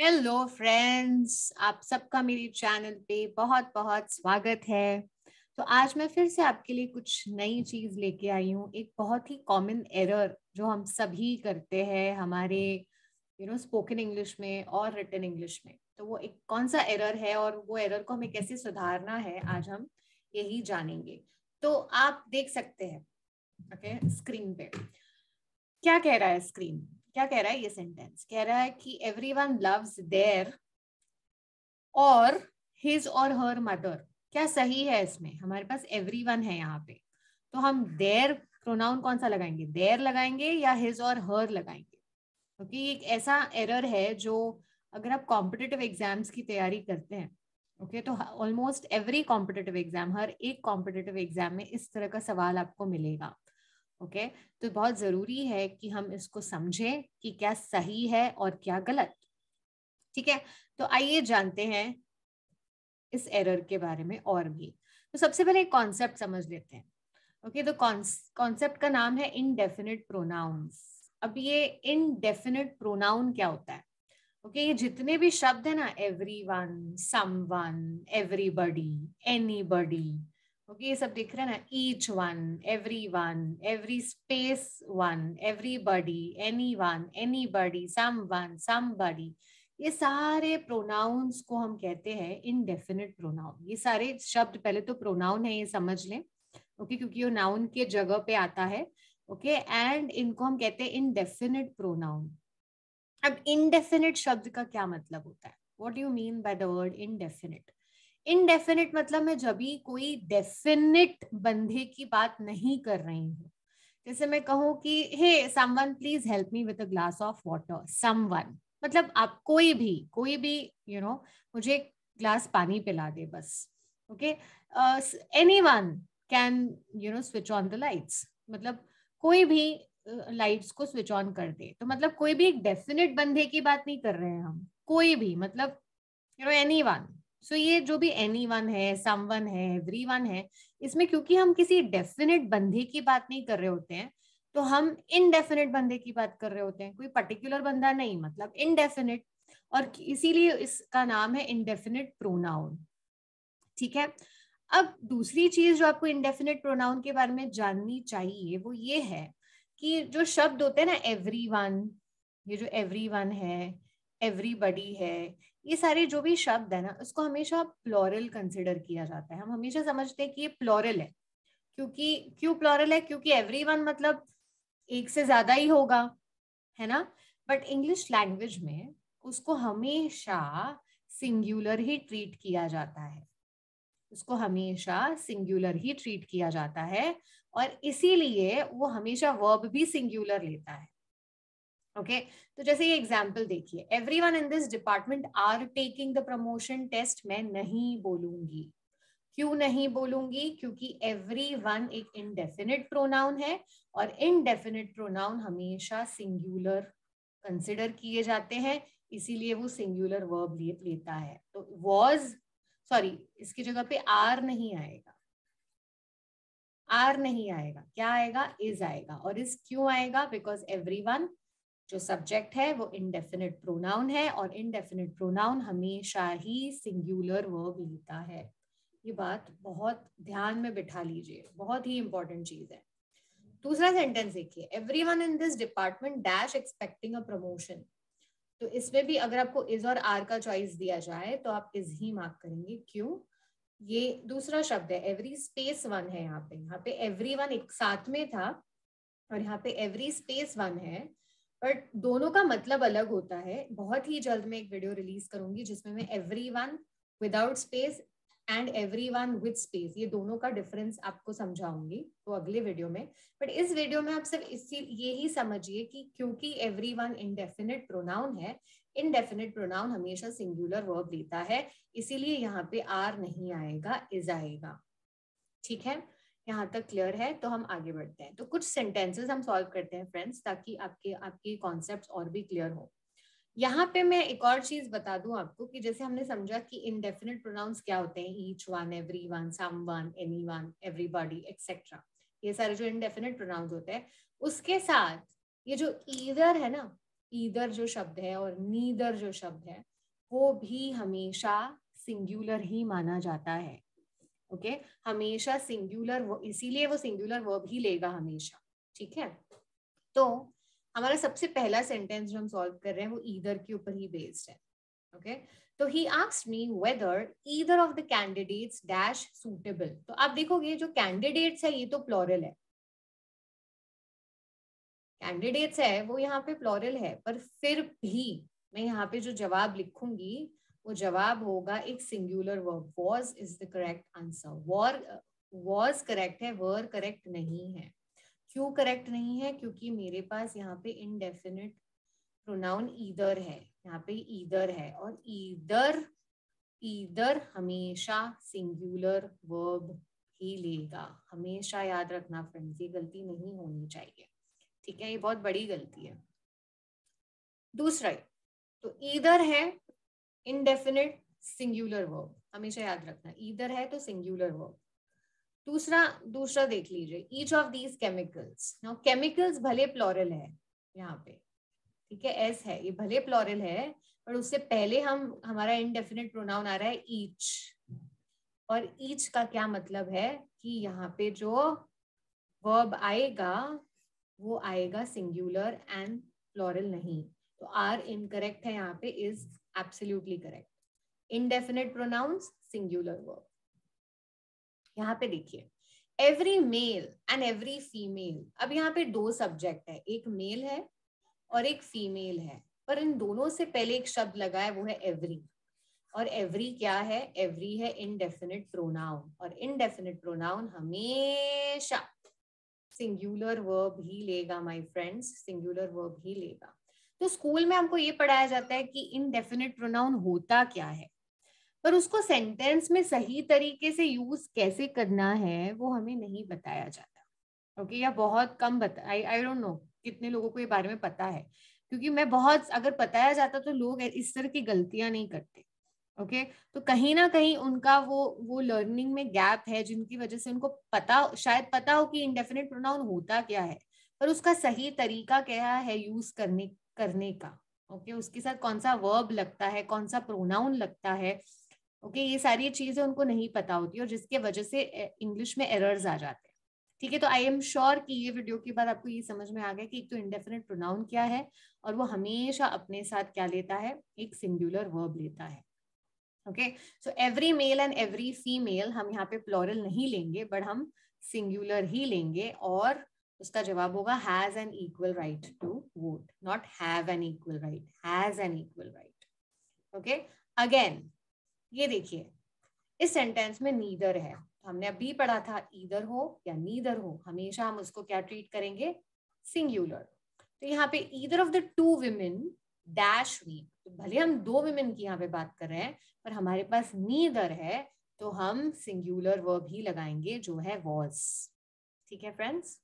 Hello friends आप सबका मेरे चैनल पे बहुत बहुत स्वागत है तो आज मैं फिर से आपके लिए कुछ नई चीज लेके आई हूँ एक बहुत ही कॉमन एरर जो हम सभी करते हैं हमारे यू नो स्पोकन इंग्लिश में और रिटन इंग्लिश में तो वो एक कौन सा एरर है और वो एरर को हमें कैसे सुधारना है आज हम यही जानेंगे तो आप देख सकते हैं ओके okay, स्क्रीन पे क्या कह रहा है स्क्रीन क्या कह रहा है ये सेंटेंस कह रहा है कि एवरी वन लव्स देर और हिज और हर मदर क्या सही है इसमें हमारे पास एवरी वन है यहाँ पे तो हम देर प्रोनाउन कौन सा लगाएंगे देर लगाएंगे या हिज और हर लगाएंगे क्योंकि तो एक ऐसा एरर है जो अगर आप कॉम्पिटेटिव एग्जाम्स की तैयारी करते हैं ओके okay, तो ऑलमोस्ट एवरी कॉम्पिटेटिव एग्जाम हर एक कॉम्पिटेटिव एग्जाम में इस तरह का सवाल आपको मिलेगा ओके तो बहुत जरूरी है कि हम इसको समझें कि क्या सही है और क्या गलत ठीक है तो आइए जानते हैं इस एरर के बारे में और भी तो सबसे पहले एक कॉन्सेप्ट समझ लेते हैं ओके तो कॉन्सेप्ट का नाम है इनडेफिनिट प्रोनाउंस अब ये इनडेफिनिट प्रोनाउन क्या होता है ओके ये जितने भी शब्द है ना एवरी वन सम someone everybody anybody okay ये सब दिख रहा है ना each one every everyone every space one everybody anyone anybody someone somebody ये सारे प्रोनाउंस को हम कहते हैं इनडेफिनिट प्रोनाउन ये सारे शब्द पहले तो प्रोनाउन है ये समझ लें ओके okay, क्योंकि ये नाउन के जगह पे आता है ओके okay, एंड इनको हम कहते हैं इनडेफिनिट प्रोनाउन अब इनडेफिनिट शब्द का क्या मतलब होता है what you mean by the word indefinite indefinite मतलब मैं जब भी कोई डेफिनेट बंधे की बात नहीं कर रही हूँ जैसे मैं कहूँ कि hey someone please help me with a glass of water someone मतलब आप कोई भी कोई भी यू you नो know, मुझे ग्लास पानी पिला दे बस okay anyone can you know switch on the lights मतलब कोई भी लाइट्स uh, को स्विच ऑन कर दे तो मतलब कोई भी एक डेफिनेट बंधे की बात नहीं कर रहे हैं हम कोई भी मतलब you know anyone so ये जो भी एनी वन है समवन है एवरी वन है इसमें क्योंकि हम किसी डेफिनेट बंधे की बात नहीं कर रहे होते हैं तो हम इनडेफिनेट बंधे की बात कर रहे होते हैं कोई पर्टिकुलर बंधा नहीं मतलब इनडेफिनेट और इसीलिए इसका नाम है इनडेफिनेट प्रोनाउन ठीक है अब दूसरी चीज जो आपको इनडेफिनेट प्रोनाउन के बारे में जाननी चाहिए वो ये है कि जो शब्द होते हैं ना एवरी वन ये जो एवरी वन है एवरीबडी है ये सारे जो भी शब्द है ना उसको हमेशा प्लोरल कंसिडर किया जाता है हम हमेशा समझते हैं कि ये प्लोरल है क्योंकि क्यों प्लोरल है क्योंकि वन मतलब एक से ज्यादा ही होगा है ना बट इंग्लिश लैंग्वेज में उसको हमेशा सिंगुलर ही ट्रीट किया जाता है उसको हमेशा सिंगुलर ही ट्रीट किया जाता है और इसीलिए वो हमेशा वर्ब भी सिंगुलर लेता है ओके तो जैसे ये एग्जाम्पल देखिए everyone in this department are taking the promotion test मैं नहीं बोलूंगी क्यों नहीं बोलूंगी क्योंकि एवरी वन एक इनडेफिनेट प्रोनाउन है और इनडेफिनेट प्रोनाउन हमेशा सिंगुलर कंसिडर किए जाते हैं इसीलिए वो सिंगुलर वर्ब लिए लेता है तो वॉज सॉरी इसकी जगह पे आर नहीं आएगा आर नहीं आएगा क्या आएगा इज आएगा और इज क्यों आएगा बिकॉज एवरी वन जो सब्जेक्ट है वो इनडेफिनेट प्रोनाउन है और इनडेफिनेट प्रोनाउन हमेशा ही सिंगुलर वर्ब लेता है ये बात बहुत ध्यान में बिठा लीजिए बहुत ही इंपॉर्टेंट चीज है दूसरा सेंटेंस देखिए everyone in this department dash expecting a promotion तो इसमें भी अगर आपको इज और आर का चॉइस दिया जाए तो आप इज ही मार्क करेंगे क्यों ये दूसरा शब्द है एवरी स्पेस वन है यहाँ पे यहाँ पे एवरी वन एक साथ में था और यहाँ पे एवरी स्पेस वन है बट दोनों का मतलब अलग होता है बहुत ही जल्द मैं एक वीडियो रिलीज करूंगी जिसमें मैं every one without space and every one with space ये दोनों का डिफरेंस आपको समझाऊंगी तो अगले वीडियो में बट इस वीडियो में आप सिर्फ इसी ये ही समझिए कि क्योंकि एवरी वन इनडेफिनेट प्रोनाउन है इनडेफिनेट प्रोनाउन हमेशा सिंगुलर वर्ब लेता है इसीलिए यहाँ पे आर नहीं आएगा इज आएगा ठीक है यहाँ तक क्लियर है तो हम आगे बढ़ते हैं तो कुछ सेंटेंसेस हम सॉल्व करते हैं फ्रेंड्स ताकि आपके आपके कॉन्सेप्ट और भी क्लियर हो यहाँ पे मैं एक और चीज बता दू आपको कि जैसे हमने समझा कि इनडेफिनेट प्रोनाउंस क्या होते हैं ईच वन एवरी वन सम one any one everybody etcetera ये सारे जो इनडेफिनेट प्रोनाउंस होते हैं उसके साथ ये जो ईदर है ना ईदर जो शब्द है और नीदर जो शब्द है वो भी हमेशा सिंगुलर ही माना जाता है ओके हमेशा सिंगुलर इसीलिए वो सिंगुलर वर्ब ही लेगा हमेशा ठीक है तो हमारा सबसे पहला सेंटेंस जो हम सॉल्व कर रहे हैं वो ईधर के ऊपर ही बेस्ड है ओके तो he asked me whether either of the candidates dash suitable तो आप देखोगे जो कैंडिडेट्स है ये तो प्लोरल है कैंडिडेट्स है वो यहाँ पे प्लोरल है पर फिर भी मैं यहाँ पे जो जवाब लिखूंगी वो जवाब होगा एक singular verb was is the correct answer war was correct है वर करेक्ट नहीं है क्यों करेक्ट नहीं है क्योंकि मेरे पास यहाँ पे इनडेफिनेट प्रोनाउन ईदर है यहाँ पे ईदर है और ईदर ईदर हमेशा सिंगुलर वर्ब ही लेगा हमेशा याद रखना फ्रेंड्स ये गलती नहीं होनी चाहिए ठीक है ये बहुत बड़ी गलती है दूसरा तो ईदर है इनडेफिनेट सिंगुलर वर्ब हमेशा याद रखना ईदर है तो सिंगुलर वर्ब दूसरा दूसरा देख लीजिए each of these chemicals now chemicals भले प्लोरल है यहाँ पे ठीक है एस है ये भले प्लोरल है पर उससे पहले हम हमारा इनडेफिनेट प्रोनाउन आ रहा है ईच और ईच का क्या मतलब है कि यहाँ पे जो वर्ब आएगा वो आएगा सिंगुलर एंड प्लोरल नहीं तो आर इनकरेक्ट है यहाँ पे is absolutely correct indefinite pronouns singular verb यहाँ पे देखिए every male and every female अब यहाँ पे दो सब्जेक्ट है एक मेल है और एक फीमेल है पर इन दोनों से पहले एक शब्द लगा है वो है एवरी और एवरी क्या है एवरी है इनडेफिनिट प्रोनाउन और इनडेफिनिट प्रोनाउन हमेशा सिंगुलर वर्ब ही लेगा माय फ्रेंड्स सिंगुलर वर्ब ही लेगा तो स्कूल में हमको ये पढ़ाया जाता है कि इनडेफिनेट प्रोनाउन होता क्या है पर उसको सेंटेंस में सही तरीके से यूज कैसे करना है वो हमें नहीं बताया जाता ओके या बहुत कम बता आई आई डोंट नो कितने लोगों को ये बारे में पता है क्योंकि मैं बहुत अगर बताया जाता तो लोग इस तरह की गलतियां नहीं करते ओके okay? तो कहीं ना कहीं उनका वो वो लर्निंग में गैप है जिनकी वजह से उनको पता शायद पता हो कि इनडेफिनेट प्रोनाउन होता क्या है पर उसका सही तरीका क्या है यूज करने करने का ओके okay, उसके साथ कौन सा वर्ब लगता है कौन सा प्रोनाउन लगता है ओके okay, ये सारी चीजें उनको नहीं पता होती और जिसके वजह से इंग्लिश में एरर्स आ जाते हैं ठीक है तो आई एम श्योर कि ये वीडियो के बाद आपको ये समझ में आ गया कि एक तो इंडेफिनेट प्रोनाउन क्या है और वो हमेशा अपने साथ क्या लेता है एक सिंगुलर वर्ब लेता है okay so every male and every female हम यहाँ पे प्लोरल नहीं लेंगे बट हम सिंगुलर ही लेंगे और उसका जवाब होगा has an equal right to vote not have an equal right has an equal right okay again ये देखिए इस सेंटेंस में नीदर है हमने अभी पढ़ा था ईदर हो या नीदर हो हमेशा हम उसको क्या ट्रीट करेंगे सिंगुलर तो यहाँ पे either of the two women dash we तो भले हम दो विमेन की यहाँ पे बात कर रहे हैं पर हमारे पास नीदर है तो हम सिंगुलर वर्ब ही लगाएंगे जो है वॉज ठीक है फ्रेंड्स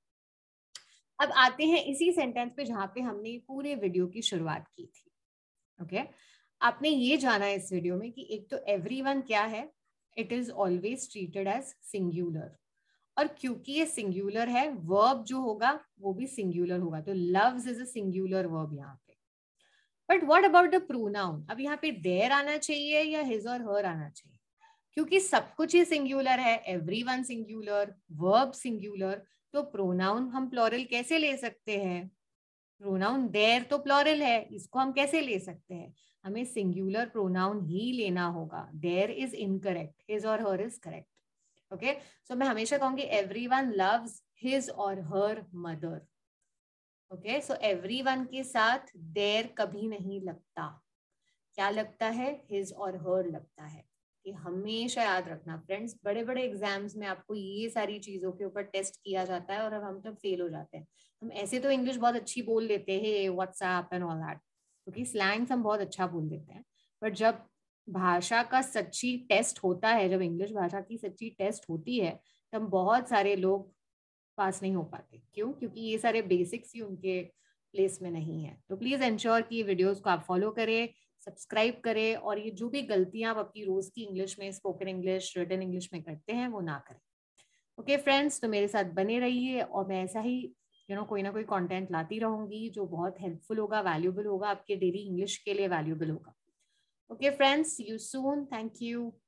अब आते हैं इसी सेंटेंस पे जहाँ पे हमने पूरे वीडियो की शुरुआत की थी ओके okay? आपने ये जाना इस वीडियो में कि एक तो एवरीवन क्या है it is always treated as singular और क्योंकि ये सिंगुलर है वर्ब जो होगा वो भी सिंगुलर होगा तो loves is a singular verb यहाँ पे but what about the pronoun अब यहाँ पे देर आना चाहिए या हिज और हर आना चाहिए क्योंकि सब कुछ ही सिंगुलर है every one singular verb singular तो प्रोनाउन हम प्लोरल कैसे ले सकते हैं प्रोनाउन देर तो प्लॉरल है इसको हम कैसे ले सकते हैं हमें सिंगुलर प्रोनाउन ही लेना होगा देर इज इनकरेक्ट हिज और her is correct okay so मैं हमेशा कहूंगी एवरी वन लव हिज और her mother okay so every one के साथ देर कभी नहीं लगता क्या लगता है हिज और हर लगता है कि हमेशा याद रखना फ्रेंड्स बड़े बड़े एग्जाम्स में आपको ये सारी चीजों के ऊपर टेस्ट किया जाता है और अब हम तो फेल हो जाते हैं हम ऐसे तो इंग्लिश बहुत अच्छी बोल लेते हैं व्हाट्सएप एंड ऑल दैट क्योंकि स्लैंग्स हम बहुत अच्छा बोल देते हैं बट जब भाषा का सच्ची टेस्ट होता है जब इंग्लिश भाषा की सच्ची टेस्ट होती है तब तो बहुत सारे लोग पास नहीं हो पाते क्यों क्योंकि ये सारे बेसिक्स ही उनके प्लेस में नहीं है तो प्लीज एंश्योर की वीडियोज को आप फॉलो करें सब्सक्राइब करें और ये जो भी गलतियां आप अपनी रोज की इंग्लिश में स्पोकन इंग्लिश रिटर्न इंग्लिश में करते हैं वो ना करें ओके okay, फ्रेंड्स तो मेरे साथ बने रहिए और मैं ऐसा ही यू नो कोई ना कोई कंटेंट लाती रहूंगी जो बहुत हेल्पफुल होगा वैल्यूबल होगा आपके डेली इंग्लिश के लिए वैल्यूबल होगा okay friends you soon thank you